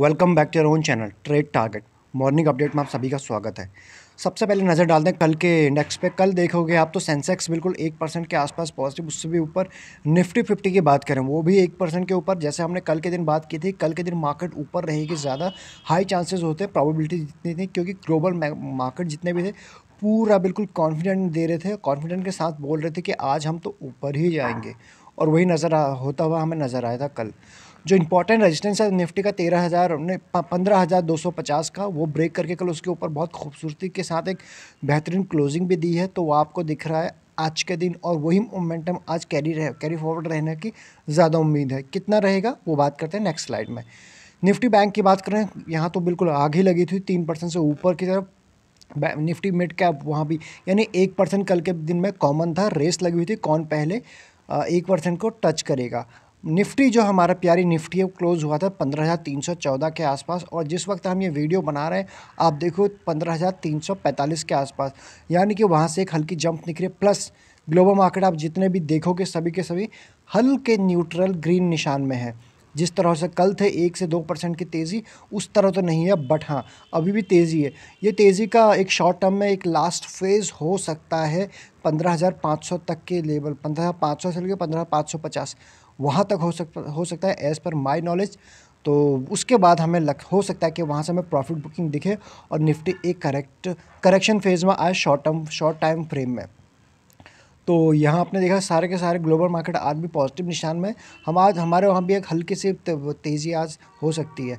welcome back to your own channel Trade Target morning update में आप सभी का स्वागत है सबसे पहले नज़र डालते हैं कल के इंडेक्स पे कल देखोगे आप तो सेंसेक्स बिल्कुल एक परसेंट के आसपास पॉजिटिव उससे भी ऊपर निफ्टी फिफ्टी की बात करें वो भी एक परसेंट के ऊपर जैसे हमने कल के दिन बात की थी कल के दिन मार्केट ऊपर रहेगी ज़्यादा हाई चांसेस होते हैं प्रॉबिलिटी जितनी थी क्योंकि ग्लोबल मार्केट जितने भी थे पूरा बिल्कुल कॉन्फिडेंट दे रहे थे कॉन्फिडेंट के साथ बोल रहे थे कि आज हम तो ऊपर ही जाएंगे और वही नज़र होता हुआ हमें नज़र आया था कल जो इंपॉर्टेंट रेजिस्टेंस है निफ्टी का तेरह हज़ार पंद्रह हज़ार दो सौ पचास का वो ब्रेक करके कल उसके ऊपर बहुत खूबसूरती के साथ एक बेहतरीन क्लोजिंग भी दी है तो वो आपको दिख रहा है आज के दिन और वही मोमेंटम आज कैरी रहे कैरी फॉरवर्ड रहने की ज़्यादा उम्मीद है कितना रहेगा वो बात करते हैं नेक्स्ट स्लाइड में निफ्टी बैंक की बात करें यहाँ तो बिल्कुल आग ही लगी थी तीन परसेंट से ऊपर की तरफ निफ्टी मिड कैप वहाँ भी यानी एक परसेंट कल के दिन में कॉमन था रेस लगी हुई थी कौन पहले एक परसेंट को टच करेगा निफ्टी जो हमारा प्यारी निफ्टी है क्लोज़ हुआ था 15,314 के आसपास और जिस वक्त हम ये वीडियो बना रहे हैं आप देखो 15,345 के आसपास यानी कि वहाँ से एक हल्की जंप निकली प्लस ग्लोबल मार्केट आप जितने भी देखोगे सभी के सभी हल्के न्यूट्रल ग्रीन निशान में है जिस तरह से कल थे एक से दो परसेंट की तेज़ी उस तरह तो नहीं है बट हाँ अभी भी तेज़ी है ये तेज़ी का एक शॉर्ट टर्म में एक लास्ट फेज़ हो सकता है पंद्रह हज़ार पाँच सौ तक के लेवल पंद्रह पाँच सौ से लेकर पंद्रह पाँच सौ पचास वहाँ तक हो सकता हो सकता है एज़ पर माई नॉलेज तो उसके बाद हमें लग हो सकता है कि वहाँ से हमें प्रॉफिट बुकिंग दिखे और निफ्टी एक करेक्ट करेक्शन फेज़ में आए short term short time frame में तो यहाँ आपने देखा सारे के सारे ग्लोबल मार्केट आज भी पॉजिटिव निशान में हम आज हमारे वहाँ भी एक हल्की सी तेज़ी आज हो सकती है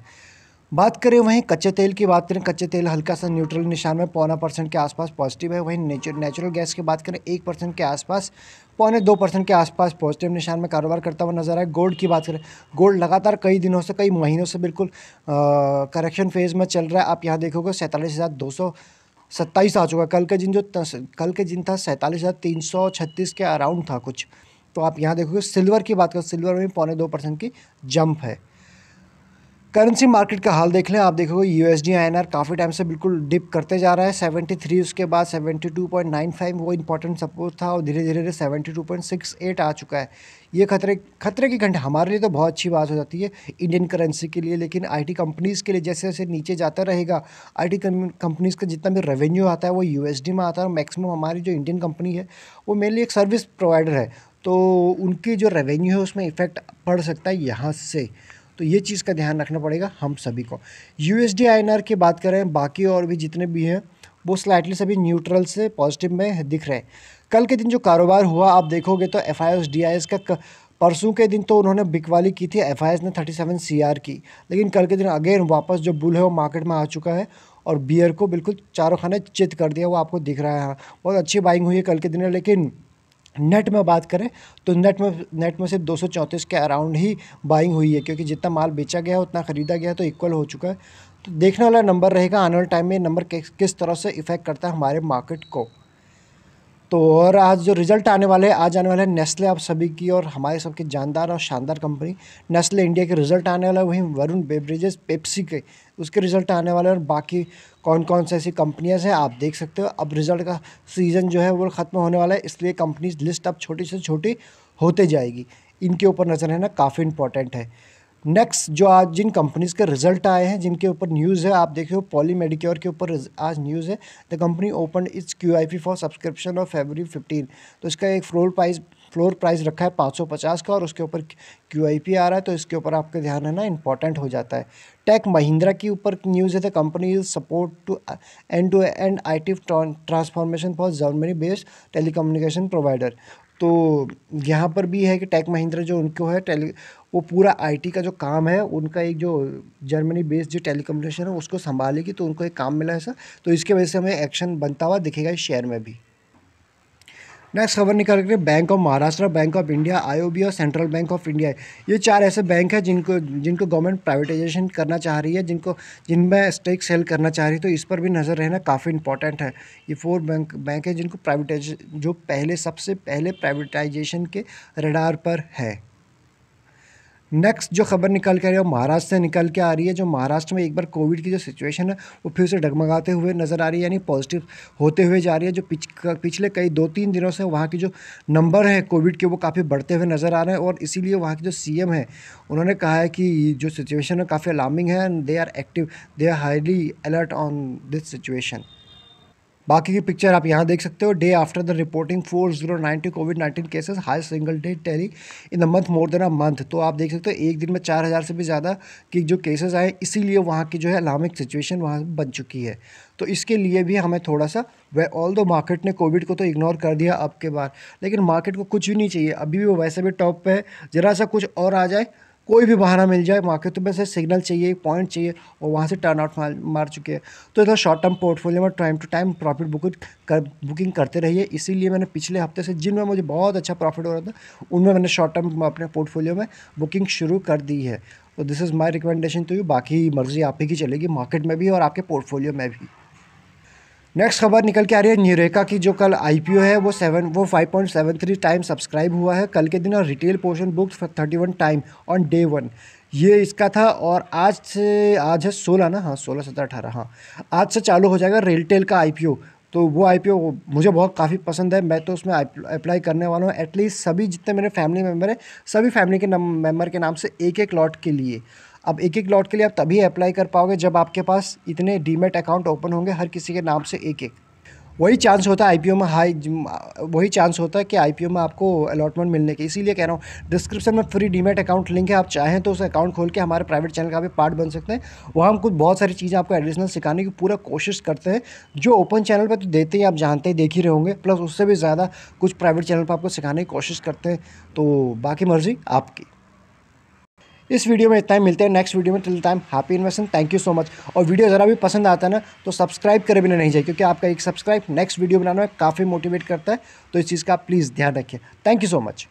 बात करें वहीं कच्चे तेल की बात करें कच्चे तेल हल्का सा न्यूट्रल निशान में पौना परसेंट के आसपास पॉजिटिव है वहीं नेचुरल गैस की बात करें एक परसेंट के आसपास पौने दो परसेंट के आसपास पॉजिटिव निशान में कारोबार करता हुआ नजर आए गोल्ड की बात करें गोल्ड लगातार कई दिनों से कई महीनों से बिल्कुल करेक्शन फेज में चल रहा है आप यहाँ देखोगे सैंतालीस हज़ार दो सौ सत्ताईस आ चुका कल के दिन जो कल के दिन था सैंतालीस हज़ार तीन सौ छत्तीस के अराउंड था कुछ तो आप यहाँ देखोगे सिल्वर की बात करें सिल्वर में पौने दो परसेंट की जंप है करेंसी मार्केट का हाल देख लें आप देखोगे यू एस काफ़ी टाइम से बिल्कुल डिप करते जा रहा है 73 उसके बाद 72.95 वो इंपॉर्टेंट सपोर्ट था और धीरे धीरे धीरे 72.68 आ चुका है ये खतरे खतरे की घंटे हमारे लिए तो बहुत अच्छी बात हो जाती है इंडियन करेंसी के लिए लेकिन आईटी कंपनीज़ के लिए जैसे जैसे नीचे जाता रहेगा आईटी कंपनीज़ का जितना भी रेवेन्यू आता है वो यूएसडी में आता है और मैक्सिमम हमारी जो इंडियन कंपनी है वो मेनली एक सर्विस प्रोवाइडर है तो उनकी जो रेवेन्यू है उसमें इफ़ेक्ट पड़ सकता है यहाँ से तो ये चीज़ का ध्यान रखना पड़ेगा हम सभी को यू एस की बात करें बाकी और भी जितने भी हैं वो स्लाइटली सभी न्यूट्रल से पॉजिटिव में दिख रहे हैं कल के दिन जो कारोबार हुआ आप देखोगे तो एफ आई का परसों के दिन तो उन्होंने बिकवाली की थी एफ ने 37 आर की लेकिन कल के दिन अगेन वापस जो बुल है वो मार्केट में आ चुका है और बियर को बिल्कुल चारों खाने चित कर दिया वो आपको दिख रहा है हाँ, बहुत अच्छी बाइंग हुई है कल के दिन लेकिन नेट में बात करें तो नेट में नेट में सिर्फ दो के अराउंड ही बाइंग हुई है क्योंकि जितना माल बेचा गया है उतना ख़रीदा गया तो इक्वल हो चुका है तो देखने वाला नंबर रहेगा आने वाले टाइम में नंबर किस तरह से इफ़ेक्ट करता है हमारे मार्केट को तो और आज जो रिजल्ट आने वाले हैं आज आने वाले हैं नेस्ले आप सभी की और हमारे सबके जानदार और शानदार कंपनी नेस्ले इंडिया के रिजल्ट आने वाले वहीं वरुण बेवरेजेस पेप्सी के उसके रिजल्ट आने वाले और बाकी कौन कौन सी ऐसी कंपनियाँ हैं आप देख सकते हो अब रिजल्ट का सीज़न जो है वो ख़त्म होने वाला है इसलिए कंपनीज लिस्ट अब छोटी से छोटी होते जाएगी इनके ऊपर नज़र रहना काफ़ी इंपॉर्टेंट है नेक्स्ट जो आज जिन कंपनीज़ के रिजल्ट आए हैं जिनके ऊपर न्यूज़ है आप देखे हो पॉली मेडिक्योर के ऊपर आज न्यूज़ है the company open its Q I P for subscription of February fifteen तो इसका एक फ्लोर प्राइस फ्लोर प्राइस रखा है 550 का और उसके ऊपर क्यू आ रहा है तो इसके ऊपर आपका ध्यान है ना इंपॉर्टेंट हो जाता है टेक महिंद्रा के ऊपर न्यूज़ है the company support to end to end AI transformation for Germany based telecommunication provider तो यहाँ पर भी है कि टेक महिंद्रा जो उनको है टेली वो पूरा आईटी का जो काम है उनका एक जो जर्मनी बेस्ड जो टेलीकम्युनिकेशन है उसको संभालेगी तो उनको एक काम मिला है सर तो इसके वजह से हमें एक्शन बनता हुआ दिखेगा इस शेयर में भी नेक्स्ट खबर निकाल कर Bank of Maharashtra Bank of India आई और सेंट्रल बैंक ऑफ इंडिया ये चार ऐसे बैंक हैं जिनको जिनको गवर्नमेंट प्राइवेटाइजेशन करना चाह रही है जिनको जिनमें स्टेक सेल करना चाह रही है तो इस पर भी नज़र रहना काफ़ी इंपॉर्टेंट है ये फोर बैंक बैंक है जिनको प्राइवेटाइजेशन जो पहले सबसे पहले प्राइवेटाइजेशन के रडार पर है नेक्स्ट जो खबर निकल के आ रही है वो महाराष्ट्र से निकल के आ रही है जो महाराष्ट्र में एक बार कोविड की जो सिचुएशन है वो फिर से डगमगाते हुए नज़र आ रही है यानी पॉजिटिव होते हुए जा रही है जो पिछ, पिछले कई दो तीन दिनों से वहाँ की जो नंबर है कोविड के वो काफ़ी बढ़ते हुए नज़र आ रहे हैं और इसीलिए वहाँ के जो सी है उन्होंने कहा है कि जो सिचुएशन है काफ़ी अलार्मिंग है and they are active they are highly alert on this situation बाकी की पिक्चर आप यहाँ देख सकते हो day after the reporting four zero ninety COVID nineteen cases high single day tally in the month more than a month तो आप देख सकते हो एक दिन में चार हज़ार से भी ज़्यादा की जो केसेज आए इसीलिए वहाँ की जो है अलार्मिक सिचुएशन वहाँ बन चुकी है तो इसके लिए भी हमें थोड़ा सा वे ऑल दो मार्केट ने कोविड को तो इग्नोर कर दिया अब के बार लेकिन मार्केट को कुछ भी नहीं चाहिए अभी भी वो वैसे भी टॉप पर है ज़रा सा कुछ और आ जाए कोई भी बहाना मिल जाए मार्केट में से सिग्नल चाहिए पॉइंट चाहिए और वहाँ से टर्न आउट मार, मार चुके हैं तो इधर शॉर्ट टर्म पोर्टफोलियो में time to time profit booking कर बुकिंग करते रहिए इसीलिए मैंने पिछले हफ्ते से जिनमें मुझे बहुत अच्छा प्रॉफिट हो रहा था उनमें मैंने शॉर्ट टर्म अपने पोर्टफोलियो में बुकिंग शुरू कर दी है तो this is my recommendation to you बाकी मर्ज़ी आप ही की चलेगी मार्केट में भी और आपके पोर्टफोलियो में भी नेक्स्ट खबर निकल के आ रही है न्यूरेका की जो कल आईपीओ है वो सेवन वो five point seven three time subscribe हुआ है कल के दिन और retail portion books one time on day one ये इसका था और आज से आज है सोलह ना हाँ सोलह सत्रह अठारह हाँ आज से चालू हो जाएगा रेलटेल का आई तो वो आई मुझे बहुत काफ़ी पसंद है मैं तो उसमें अप्लाई करने वाला हूँ एटलीस्ट सभी जितने मेरे फैमिली मेम्बर हैं सभी फैमिली के मेम्बर के नाम से एक एक लॉट के लिए अब एक एक लॉट के लिए आप तभी अप्लाई कर पाओगे जब आपके पास इतने डीमेट अकाउंट ओपन होंगे हर किसी के नाम से एक एक वही चांस होता है आईपीओ में हाई वही चांस होता है कि आईपीओ में आपको अलॉटमेंट मिलने के इसीलिए कह रहा हूँ डिस्क्रिप्शन में फ्री डीमेट अकाउंट लिंक है आप चाहें तो उस अकाउंट खोल के हमारे प्राइवेट चैनल का भी पार्ट बन सकते हैं वहाँ हम कुछ बहुत सारी चीज़ें आपको एडिशनल सिखाने की पूरा कोशिश करते हैं जो ओपन चैनल पर तो देते ही आप जानते ही देख ही रहे होंगे प्लस उससे भी ज़्यादा कुछ प्राइवेट चैनल पर आपको सिखाने की कोशिश करते हैं तो बाकी मर्ज़ी आपकी इस वीडियो में इतना ही मिलते हैं नेक्स्ट वीडियो में till time happy investment thank you so much और वीडियो ज़रा भी पसंद आता है ना तो सब्सक्राइब करें भी नहीं जाए क्योंकि आपका एक सब्सक्राइब नेक्स्ट वीडियो बनाने में काफ़ी मोटिवेट करता है तो इस चीज़ का प्लीज़ ध्यान रखिए थैंक यू सो मच